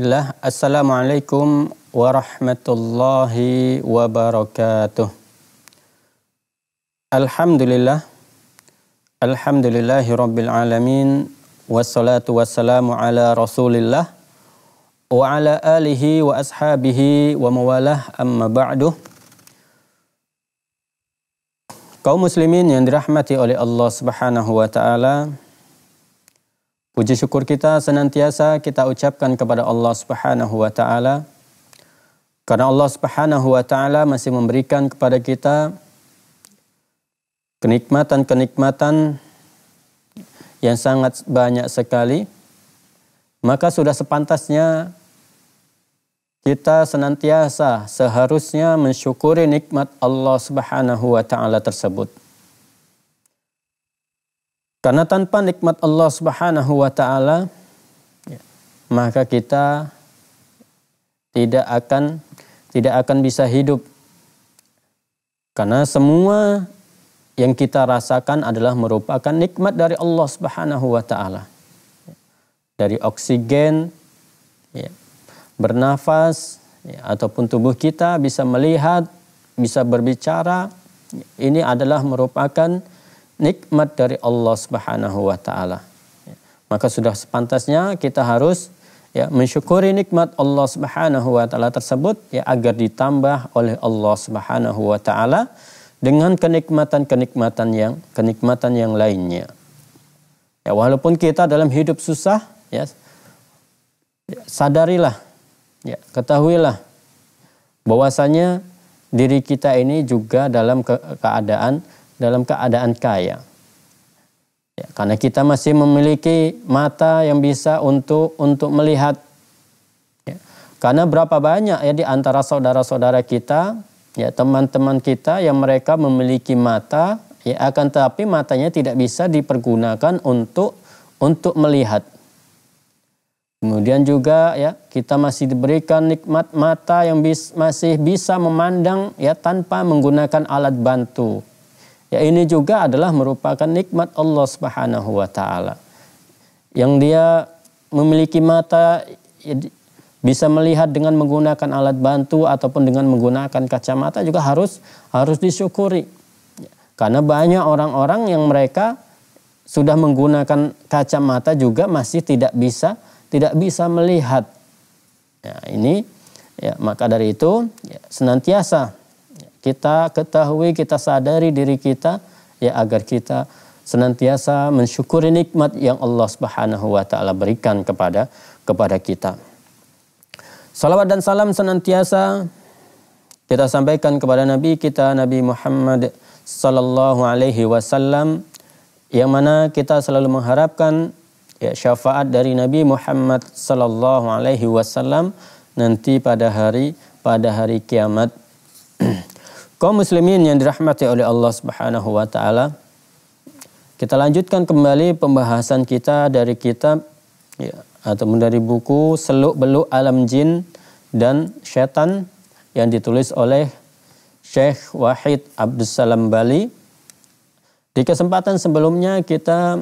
Bismillah. Assalamualaikum warahmatullahi wabarakatuh. Alhamdulillah. Alhamdulillahi rabbil alamin. Wassalatu wassalamu ala rasulillah. Wa ala alihi wa ashabihi wa mawalah amma ba'du. Kaum muslimin yang dirahmati oleh Allah subhanahu wa ta'ala. Puji syukur kita senantiasa kita ucapkan kepada Allah Subhanahu wa taala karena Allah Subhanahu wa taala masih memberikan kepada kita kenikmatan-kenikmatan yang sangat banyak sekali maka sudah sepantasnya kita senantiasa seharusnya mensyukuri nikmat Allah Subhanahu wa taala tersebut. Karena tanpa nikmat Allah Subhanahu wa taala ya, maka kita tidak akan tidak akan bisa hidup. Karena semua yang kita rasakan adalah merupakan nikmat dari Allah Subhanahu wa taala. Ya, dari oksigen ya, bernafas ya, ataupun tubuh kita bisa melihat, bisa berbicara, ini adalah merupakan nikmat dari Allah Subhanahu wa taala. Ya. Maka sudah sepantasnya kita harus ya mensyukuri nikmat Allah Subhanahu wa taala tersebut ya agar ditambah oleh Allah Subhanahu wa taala dengan kenikmatan-kenikmatan yang kenikmatan yang lainnya. Ya walaupun kita dalam hidup susah ya sadarilah ya ketahuilah bahwasanya diri kita ini juga dalam keadaan dalam keadaan kaya. Ya, karena kita masih memiliki mata yang bisa untuk untuk melihat. Ya, karena berapa banyak ya di antara saudara-saudara kita, ya teman-teman kita yang mereka memiliki mata, ya akan tetapi matanya tidak bisa dipergunakan untuk untuk melihat. Kemudian juga ya kita masih diberikan nikmat mata yang bis, masih bisa memandang ya tanpa menggunakan alat bantu. Ya ini juga adalah merupakan nikmat Allah Subhanahu wa taala. Yang dia memiliki mata ya, bisa melihat dengan menggunakan alat bantu ataupun dengan menggunakan kacamata juga harus harus disyukuri. Ya, karena banyak orang-orang yang mereka sudah menggunakan kacamata juga masih tidak bisa tidak bisa melihat. Ya, ini ya, maka dari itu ya, senantiasa kita ketahui, kita sadari diri kita ya agar kita senantiasa mensyukuri nikmat yang Allah Subhanahu wa taala berikan kepada kepada kita. Salawat dan salam senantiasa kita sampaikan kepada Nabi kita Nabi Muhammad sallallahu alaihi wasallam yang mana kita selalu mengharapkan ya syafaat dari Nabi Muhammad sallallahu alaihi wasallam nanti pada hari pada hari kiamat Kaum muslimin yang dirahmati oleh Allah Subhanahu wa taala. Kita lanjutkan kembali pembahasan kita dari kitab ya, atau dari buku Seluk-beluk Alam Jin dan Setan yang ditulis oleh Syekh Wahid Abdussalam Bali. Di kesempatan sebelumnya kita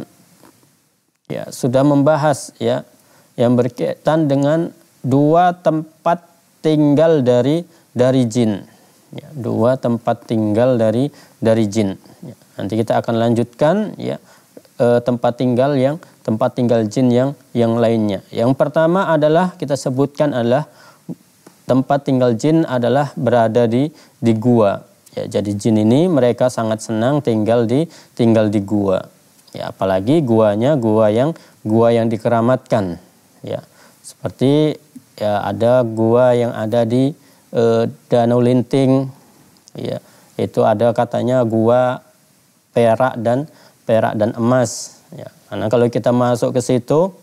ya sudah membahas ya yang berkaitan dengan dua tempat tinggal dari dari jin ya, dua tempat tinggal dari dari jin. Ya, nanti kita akan lanjutkan ya e, tempat tinggal yang tempat tinggal jin yang yang lainnya. Yang pertama adalah kita sebutkan adalah tempat tinggal jin adalah berada di di gua. Ya, jadi jin ini mereka sangat senang tinggal di tinggal di gua. Ya, apalagi guanya gua yang gua yang dikeramatkan. Ya, seperti ya ada gua yang ada di e, Danau Linting, ya itu ada katanya gua perak dan perak dan emas. Ya, karena kalau kita masuk ke situ,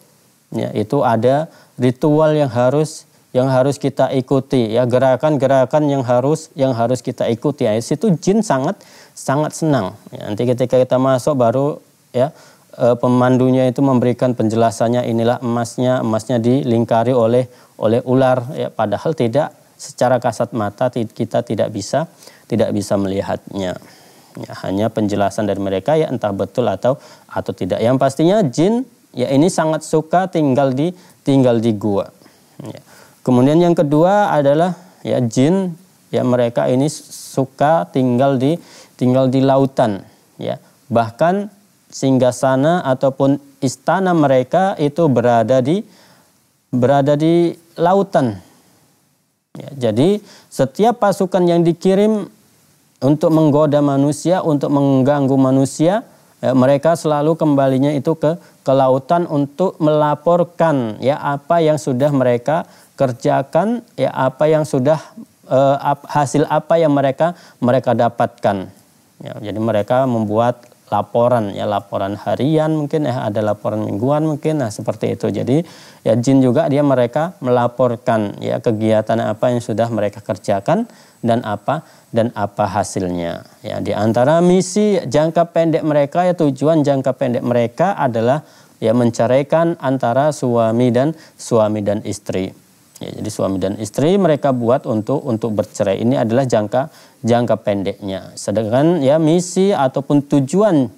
ya itu ada ritual yang harus yang harus kita ikuti ya gerakan-gerakan yang harus yang harus kita ikuti ya situ jin sangat sangat senang ya, nanti ketika kita masuk baru ya e, pemandunya itu memberikan penjelasannya inilah emasnya emasnya dilingkari oleh oleh ular ya padahal tidak secara kasat mata kita tidak bisa tidak bisa melihatnya. Ya, hanya penjelasan dari mereka ya entah betul atau atau tidak. Yang pastinya jin ya ini sangat suka tinggal di tinggal di gua. Ya. Kemudian yang kedua adalah ya jin ya mereka ini suka tinggal di tinggal di lautan ya. Bahkan sana ataupun istana mereka itu berada di berada di lautan Ya, jadi setiap pasukan yang dikirim untuk menggoda manusia, untuk mengganggu manusia, ya, mereka selalu kembalinya itu ke kelautan untuk melaporkan ya apa yang sudah mereka kerjakan, ya apa yang sudah eh, hasil apa yang mereka mereka dapatkan. Ya, jadi mereka membuat laporan ya laporan harian mungkin ya ada laporan mingguan mungkin nah seperti itu jadi ya jin juga dia mereka melaporkan ya kegiatan apa yang sudah mereka kerjakan dan apa dan apa hasilnya ya di antara misi jangka pendek mereka ya tujuan jangka pendek mereka adalah ya menceraikan antara suami dan suami dan istri Ya, jadi suami dan istri mereka buat untuk untuk bercerai. Ini adalah jangka jangka pendeknya. Sedangkan ya misi ataupun tujuan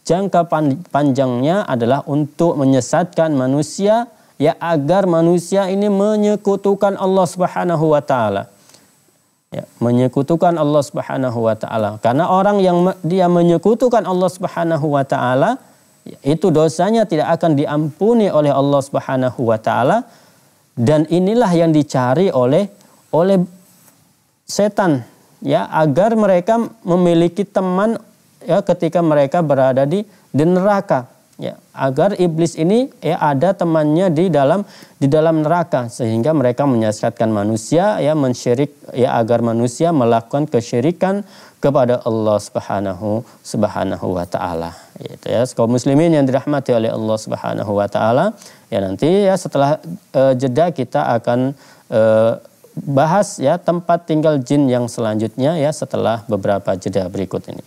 jangka pan, panjangnya adalah untuk menyesatkan manusia ya agar manusia ini menyekutukan Allah Subhanahu wa taala. Ya, menyekutukan Allah Subhanahu wa taala. Karena orang yang dia menyekutukan Allah Subhanahu wa taala ya, itu dosanya tidak akan diampuni oleh Allah Subhanahu wa taala dan inilah yang dicari oleh oleh setan ya agar mereka memiliki teman ya ketika mereka berada di di neraka ya agar iblis ini ya ada temannya di dalam di dalam neraka sehingga mereka menyesatkan manusia ya mensyirik ya agar manusia melakukan kesyirikan kepada Allah Subhanahu Subhanahu wa taala. Gitu ya, kaum muslimin yang dirahmati oleh Allah Subhanahu wa taala. Ya nanti ya setelah e, jeda kita akan e, bahas ya tempat tinggal jin yang selanjutnya ya setelah beberapa jeda berikut ini.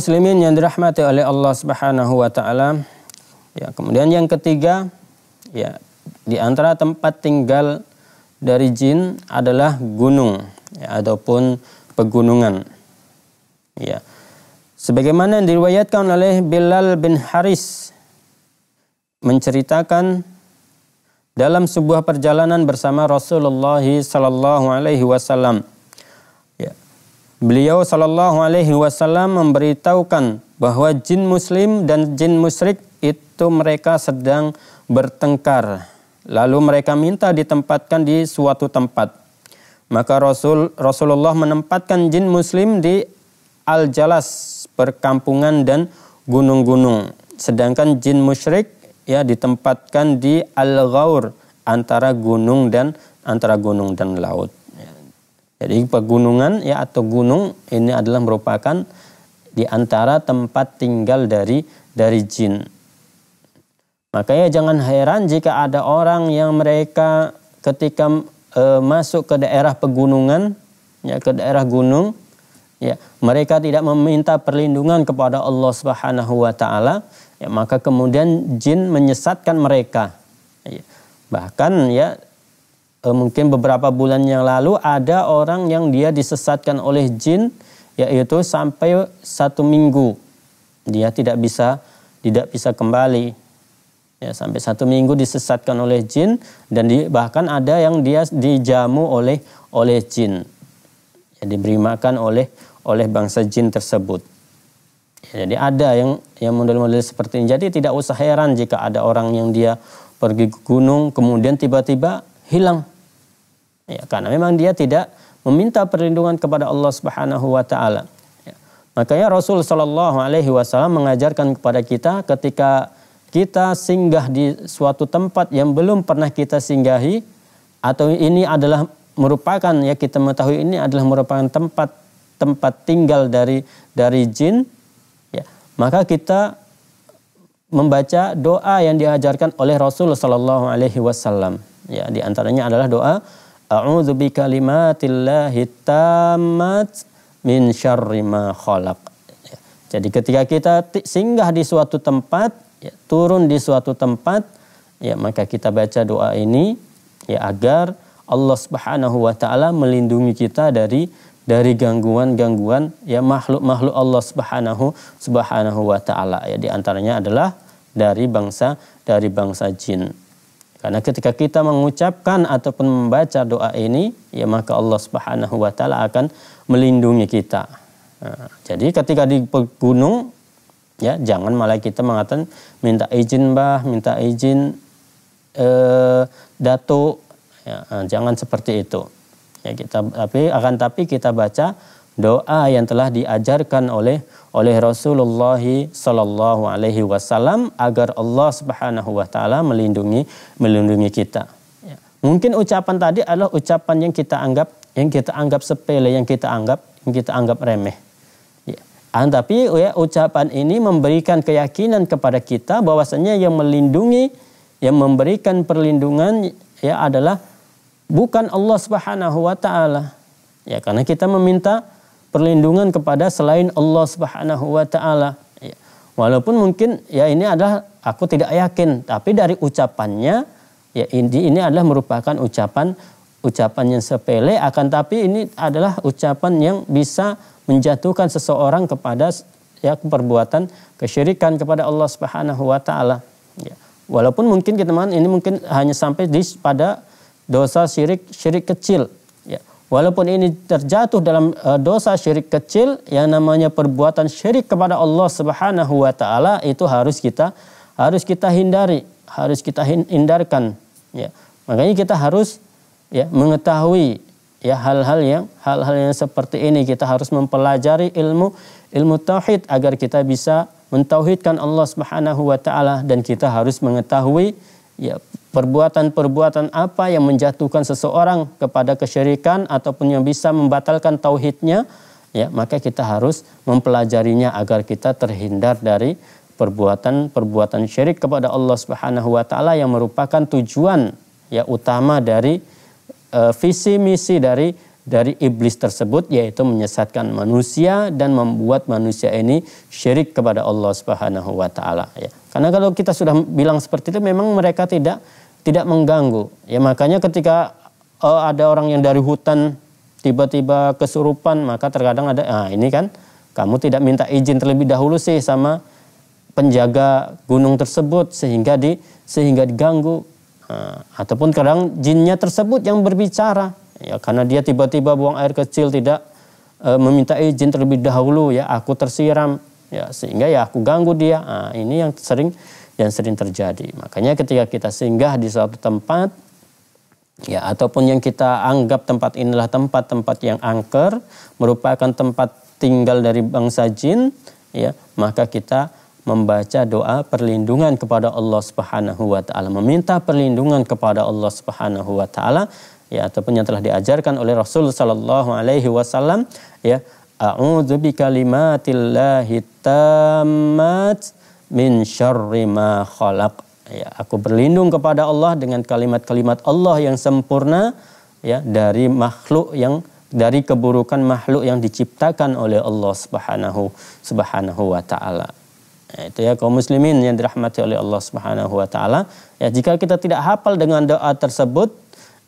muslimin yang dirahmati oleh Allah Subhanahu wa taala. Ya, kemudian yang ketiga ya di antara tempat tinggal dari jin adalah gunung ya, ataupun pegunungan. Ya. Sebagaimana yang diriwayatkan oleh Bilal bin Haris menceritakan dalam sebuah perjalanan bersama Rasulullah sallallahu alaihi wasallam Beliau Shallallahu Alaihi Wasallam memberitahukan bahwa jin Muslim dan jin musyrik itu mereka sedang bertengkar. Lalu mereka minta ditempatkan di suatu tempat. Maka Rasul Rasulullah menempatkan jin Muslim di Al Jalas, perkampungan dan gunung-gunung. Sedangkan jin musyrik ya ditempatkan di Al Ghaur, antara gunung dan antara gunung dan laut. Jadi pegunungan ya atau gunung ini adalah merupakan di antara tempat tinggal dari dari jin. Makanya jangan heran jika ada orang yang mereka ketika e, masuk ke daerah pegunungan ya ke daerah gunung ya mereka tidak meminta perlindungan kepada Allah Subhanahu wa taala ya maka kemudian jin menyesatkan mereka. Ya, bahkan ya Eh, mungkin beberapa bulan yang lalu ada orang yang dia disesatkan oleh jin yaitu sampai satu minggu dia tidak bisa tidak bisa kembali ya sampai satu minggu disesatkan oleh jin dan di, bahkan ada yang dia dijamu oleh oleh jin ya, diberi makan oleh oleh bangsa jin tersebut ya, jadi ada yang yang model-model seperti ini jadi tidak usah heran jika ada orang yang dia pergi ke gunung kemudian tiba-tiba hilang. Ya, karena memang dia tidak meminta perlindungan kepada Allah Subhanahu wa taala. Ya. Makanya Rasul Shallallahu alaihi wasallam mengajarkan kepada kita ketika kita singgah di suatu tempat yang belum pernah kita singgahi atau ini adalah merupakan ya kita mengetahui ini adalah merupakan tempat tempat tinggal dari dari jin ya maka kita membaca doa yang diajarkan oleh Rasul Shallallahu alaihi wasallam Ya, di antaranya adalah doa A'udzu bikalimatillahi tammat min syarri ma khalaq. Ya, jadi ketika kita singgah di suatu tempat, ya, turun di suatu tempat, ya maka kita baca doa ini ya agar Allah Subhanahu wa taala melindungi kita dari dari gangguan-gangguan ya makhluk-makhluk Allah Subhanahu Subhanahu wa taala ya di antaranya adalah dari bangsa dari bangsa jin karena ketika kita mengucapkan ataupun membaca doa ini, ya maka Allah Subhanahu wa taala akan melindungi kita. Nah, jadi ketika di gunung ya jangan malah kita mengatakan minta izin bah, minta izin eh, datuk Ya, jangan seperti itu. Ya kita tapi akan tapi kita baca doa yang telah diajarkan oleh oleh Rasulullah Sallallahu Alaihi Wasallam agar Allah Subhanahu Wa Taala melindungi melindungi kita. Ya. Mungkin ucapan tadi adalah ucapan yang kita anggap yang kita anggap sepele, yang kita anggap yang kita anggap remeh. Ya. Ah, tapi ya, ucapan ini memberikan keyakinan kepada kita bahwasanya yang melindungi, yang memberikan perlindungan ya adalah bukan Allah Subhanahu Wa Taala. Ya karena kita meminta perlindungan kepada selain Allah Subhanahu wa taala. Ya. Walaupun mungkin ya ini adalah aku tidak yakin, tapi dari ucapannya ya ini ini adalah merupakan ucapan ucapan yang sepele akan tapi ini adalah ucapan yang bisa menjatuhkan seseorang kepada ya perbuatan kesyirikan kepada Allah Subhanahu wa taala. Ya. Walaupun mungkin teman ini mungkin hanya sampai di pada dosa syirik syirik kecil. Ya. Walaupun ini terjatuh dalam eh, dosa syirik kecil yang namanya perbuatan syirik kepada Allah Subhanahu wa taala itu harus kita harus kita hindari, harus kita hindarkan ya. Makanya kita harus ya mengetahui ya hal-hal yang hal-hal yang seperti ini kita harus mempelajari ilmu ilmu tauhid agar kita bisa mentauhidkan Allah Subhanahu wa taala dan kita harus mengetahui ya Perbuatan-perbuatan apa yang menjatuhkan seseorang kepada kesyirikan ataupun yang bisa membatalkan tauhidnya, ya maka kita harus mempelajarinya agar kita terhindar dari perbuatan-perbuatan syirik kepada Allah Subhanahu wa taala yang merupakan tujuan ya utama dari uh, visi misi dari dari iblis tersebut yaitu menyesatkan manusia dan membuat manusia ini syirik kepada Allah Subhanahu wa taala ya. Karena kalau kita sudah bilang seperti itu memang mereka tidak tidak mengganggu. Ya makanya ketika uh, ada orang yang dari hutan tiba-tiba kesurupan maka terkadang ada ah ini kan kamu tidak minta izin terlebih dahulu sih sama penjaga gunung tersebut sehingga di sehingga diganggu ah, ataupun kadang jinnya tersebut yang berbicara ya karena dia tiba-tiba buang air kecil tidak e, meminta izin terlebih dahulu ya aku tersiram ya sehingga ya aku ganggu dia nah, ini yang sering yang sering terjadi makanya ketika kita singgah di suatu tempat ya ataupun yang kita anggap tempat inilah tempat-tempat yang angker merupakan tempat tinggal dari bangsa jin ya maka kita membaca doa perlindungan kepada Allah Subhanahu wa taala, meminta perlindungan kepada Allah Subhanahu wa taala ya ataupun yang telah diajarkan oleh Rasul sallallahu alaihi wasallam ya a'udzu bikalimatillahi tammat min syarri ma khalaq ya aku berlindung kepada Allah dengan kalimat-kalimat Allah yang sempurna ya dari makhluk yang dari keburukan makhluk yang diciptakan oleh Allah Subhanahu Subhanahu wa taala. Ya, itu ya kaum muslimin yang dirahmati oleh Allah Subhanahu wa taala. Ya jika kita tidak hafal dengan doa tersebut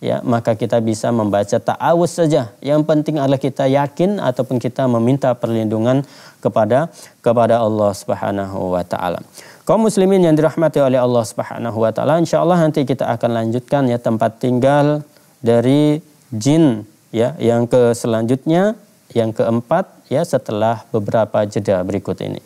ya maka kita bisa membaca ta'awus saja. Yang penting adalah kita yakin ataupun kita meminta perlindungan kepada kepada Allah Subhanahu wa taala. Kaum muslimin yang dirahmati oleh Allah Subhanahu wa taala, insyaallah nanti kita akan lanjutkan ya tempat tinggal dari jin ya yang ke selanjutnya yang keempat ya setelah beberapa jeda berikut ini.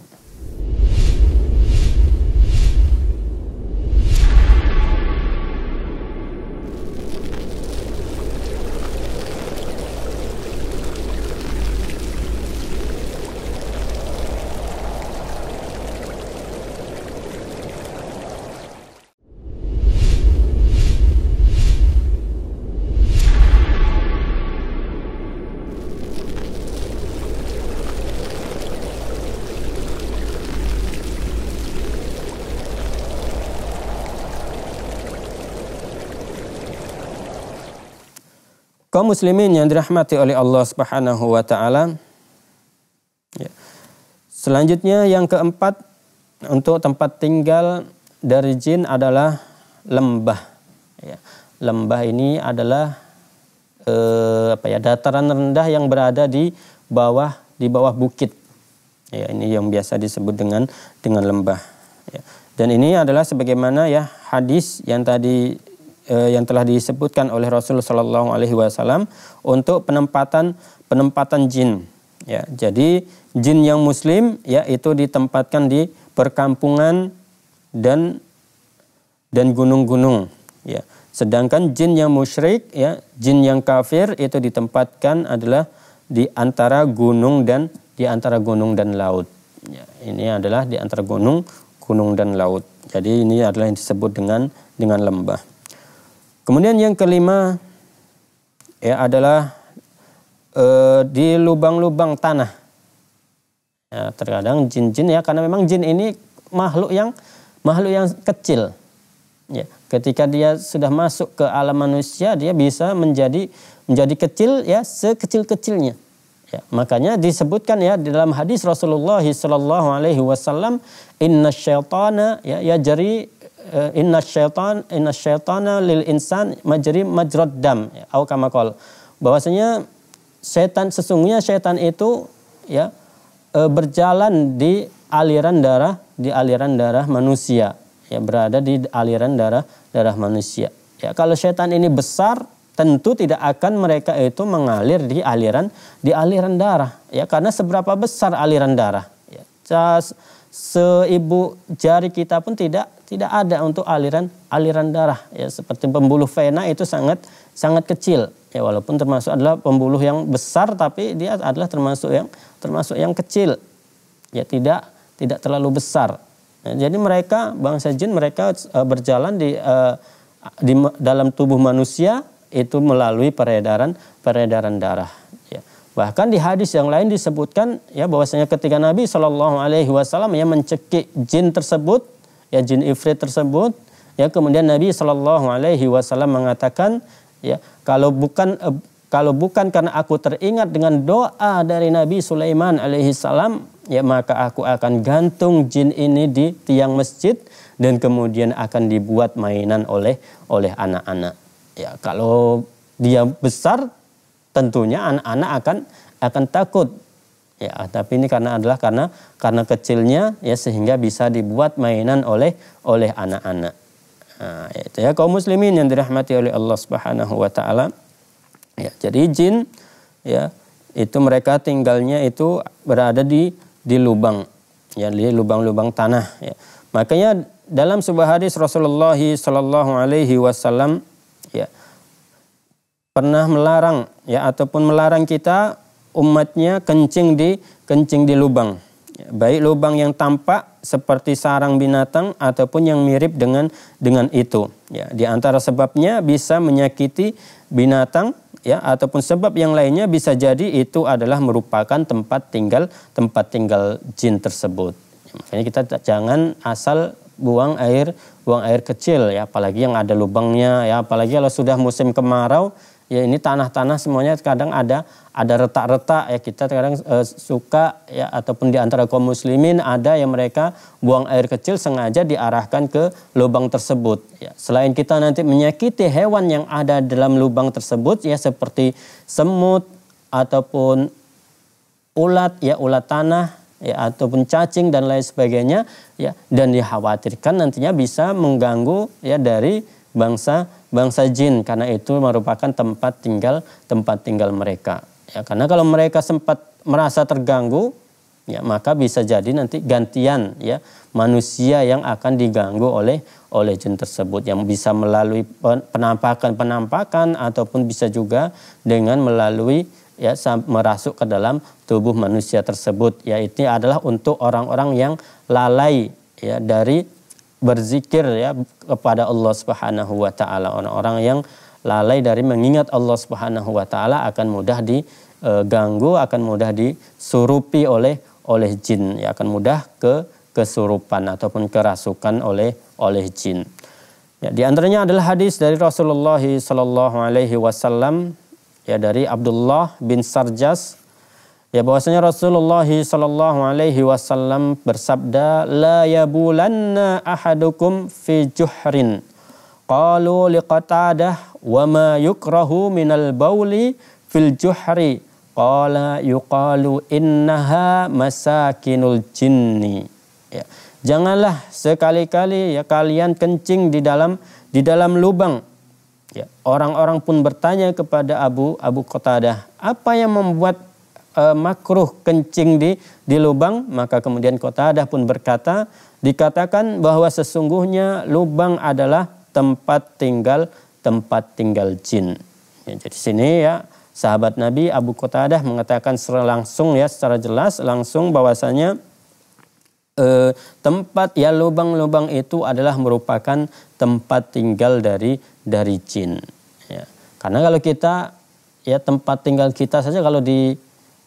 Kaum muslimin yang dirahmati oleh Allah Subhanahu wa taala. Ya. Selanjutnya yang keempat untuk tempat tinggal dari jin adalah lembah. Ya. Lembah ini adalah eh, apa ya dataran rendah yang berada di bawah di bawah bukit. Ya, ini yang biasa disebut dengan dengan lembah. Ya. Dan ini adalah sebagaimana ya hadis yang tadi eh, yang telah disebutkan oleh Rasul Shallallahu Alaihi Wasallam untuk penempatan penempatan jin. Ya, jadi jin yang muslim ya itu ditempatkan di perkampungan dan dan gunung-gunung. Ya, sedangkan jin yang musyrik ya jin yang kafir itu ditempatkan adalah di antara gunung dan di antara gunung dan laut. Ya, ini adalah di antara gunung, gunung dan laut. Jadi ini adalah yang disebut dengan dengan lembah. Kemudian yang kelima ya adalah e, di lubang-lubang tanah. Ya, terkadang jin-jin ya karena memang jin ini makhluk yang makhluk yang kecil. Ya, ketika dia sudah masuk ke alam manusia dia bisa menjadi menjadi kecil ya sekecil-kecilnya. Ya, makanya disebutkan ya di dalam hadis Rasulullah Shallallahu Alaihi Wasallam, inna syaitana ya, ya jari Eh, inna syaitan inna syaitana lil insan majri majrad dam au kama bahwasanya setan sesungguhnya setan itu ya eh, berjalan di aliran darah di aliran darah manusia ya berada di aliran darah darah manusia ya kalau setan ini besar tentu tidak akan mereka itu mengalir di aliran di aliran darah ya karena seberapa besar aliran darah ya seibu jari kita pun tidak tidak ada untuk aliran aliran darah ya seperti pembuluh vena itu sangat sangat kecil ya walaupun termasuk adalah pembuluh yang besar tapi dia adalah termasuk yang termasuk yang kecil ya tidak tidak terlalu besar ya, jadi mereka bangsa jin mereka e, berjalan di, e, di dalam tubuh manusia itu melalui peredaran peredaran darah ya. bahkan di hadis yang lain disebutkan ya bahwasanya ketika Nabi Shallallahu Alaihi Wasallam ya mencekik jin tersebut ya jin ifrit tersebut ya kemudian Nabi Shallallahu alaihi wasallam mengatakan ya kalau bukan eh, kalau bukan karena aku teringat dengan doa dari Nabi Sulaiman alaihi salam ya maka aku akan gantung jin ini di tiang masjid dan kemudian akan dibuat mainan oleh oleh anak-anak ya kalau dia besar tentunya anak-anak akan akan takut Ya, tapi ini karena adalah karena karena kecilnya ya sehingga bisa dibuat mainan oleh oleh anak-anak. Nah, ya itu ya kaum muslimin yang dirahmati oleh Allah Subhanahu wa taala. Ya, jadi jin ya itu mereka tinggalnya itu berada di di lubang ya di lubang-lubang tanah ya. Makanya dalam sebuah hadis Rasulullah Shallallahu alaihi wasallam ya pernah melarang ya ataupun melarang kita umatnya kencing di kencing di lubang. Baik lubang yang tampak seperti sarang binatang ataupun yang mirip dengan dengan itu. Ya, di antara sebabnya bisa menyakiti binatang ya ataupun sebab yang lainnya bisa jadi itu adalah merupakan tempat tinggal tempat tinggal jin tersebut. Ya, makanya kita jangan asal buang air buang air kecil ya apalagi yang ada lubangnya ya apalagi kalau sudah musim kemarau ya ini tanah-tanah semuanya kadang ada ada retak-retak ya kita kadang e, suka ya ataupun di antara kaum muslimin ada yang mereka buang air kecil sengaja diarahkan ke lubang tersebut ya selain kita nanti menyakiti hewan yang ada dalam lubang tersebut ya seperti semut ataupun ulat ya ulat tanah ya ataupun cacing dan lain sebagainya ya dan dikhawatirkan nantinya bisa mengganggu ya dari bangsa bangsa jin karena itu merupakan tempat tinggal tempat tinggal mereka. Ya, karena kalau mereka sempat merasa terganggu, ya maka bisa jadi nanti gantian ya manusia yang akan diganggu oleh oleh jin tersebut yang bisa melalui penampakan-penampakan ataupun bisa juga dengan melalui ya merasuk ke dalam tubuh manusia tersebut ya itu adalah untuk orang-orang yang lalai ya dari berzikir ya kepada Allah Subhanahu wa taala. Orang-orang yang lalai dari mengingat Allah Subhanahu wa taala akan mudah diganggu, e, akan mudah disurupi oleh oleh jin, ya akan mudah ke kesurupan ataupun kerasukan oleh oleh jin. Ya, di antaranya adalah hadis dari Rasulullah Sallallahu Alaihi Wasallam ya dari Abdullah bin Sarjas Ya bahwasanya Rasulullah Shallallahu Alaihi Wasallam bersabda, لا يبولن أحدكم في جحرين. قالوا liqatadah وما يكره من البول في الجحر. قال يقال إنها مساكن الجن. Ya. Janganlah sekali-kali ya kalian kencing di dalam di dalam lubang. orang orang ya. pun bertanya kepada Abu Abu Qatadah, apa yang membuat e, makruh kencing di di lubang, maka kemudian kota adah pun berkata, dikatakan bahwa sesungguhnya lubang adalah tempat tinggal tempat tinggal jin. Ya, jadi sini ya sahabat Nabi Abu kota adah mengatakan secara langsung ya secara jelas langsung bahwasanya eh, tempat ya lubang-lubang itu adalah merupakan tempat tinggal dari dari jin. Ya. Karena kalau kita ya tempat tinggal kita saja kalau di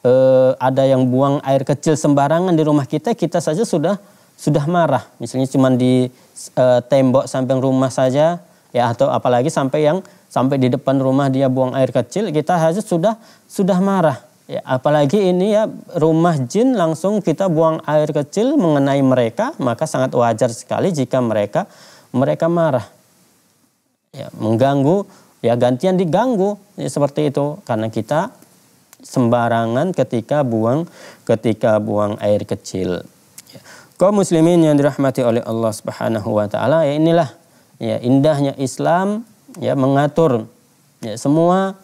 e, ada yang buang air kecil sembarangan di rumah kita, kita saja sudah sudah marah. Misalnya cuma di e, tembok samping rumah saja, ya atau apalagi sampai yang sampai di depan rumah dia buang air kecil, kita saja sudah sudah marah. Ya, apalagi ini ya rumah jin langsung kita buang air kecil mengenai mereka, maka sangat wajar sekali jika mereka mereka marah. Ya, mengganggu, ya gantian diganggu ya, seperti itu karena kita sembarangan ketika buang ketika buang air kecil. Kaum muslimin yang dirahmati oleh Allah Subhanahu wa taala, ya inilah ya indahnya Islam ya mengatur ya semua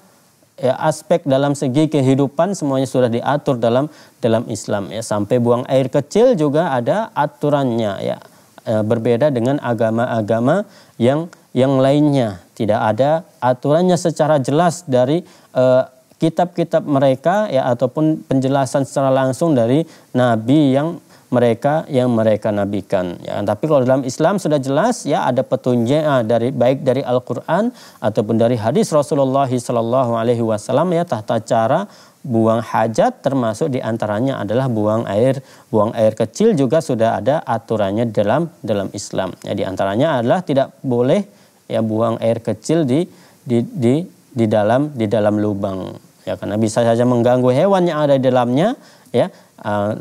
ya aspek dalam segi kehidupan semuanya sudah diatur dalam dalam Islam ya sampai buang air kecil juga ada aturannya ya e, berbeda dengan agama-agama yang yang lainnya tidak ada aturannya secara jelas dari uh, kitab-kitab mereka ya ataupun penjelasan secara langsung dari nabi yang mereka yang mereka nabikan ya tapi kalau dalam Islam sudah jelas ya ada petunjuk ah, dari baik dari Al-Qur'an ataupun dari hadis Rasulullah sallallahu alaihi wasallam ya tata cara buang hajat termasuk diantaranya adalah buang air buang air kecil juga sudah ada aturannya dalam dalam Islam ya diantaranya adalah tidak boleh ya buang air kecil di di di di dalam di dalam lubang ya karena bisa saja mengganggu hewan yang ada di dalamnya ya uh,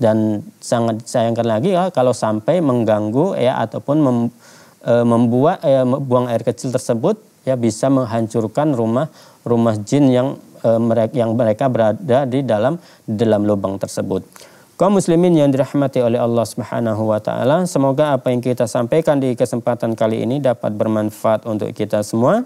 dan sangat disayangkan lagi ya, kalau sampai mengganggu ya ataupun mem, e, membuat e, eh, buang air kecil tersebut ya bisa menghancurkan rumah rumah jin yang e, eh, mereka yang mereka berada di dalam di dalam lubang tersebut. Kaum muslimin yang dirahmati oleh Allah Subhanahu wa taala, semoga apa yang kita sampaikan di kesempatan kali ini dapat bermanfaat untuk kita semua.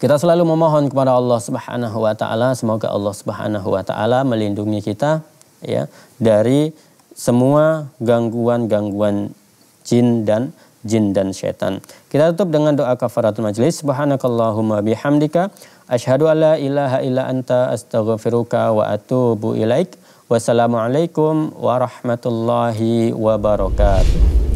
Kita selalu memohon kepada Allah Subhanahu wa taala semoga Allah Subhanahu wa taala melindungi kita ya dari semua gangguan-gangguan jin dan jin dan setan. Kita tutup dengan doa kafaratul majelis Subhanakallahumma bihamdika asyhadu alla ilaha illa anta astaghfiruka wa atuubu ilaik. Wassalamualaikum warahmatullahi wabarakatuh.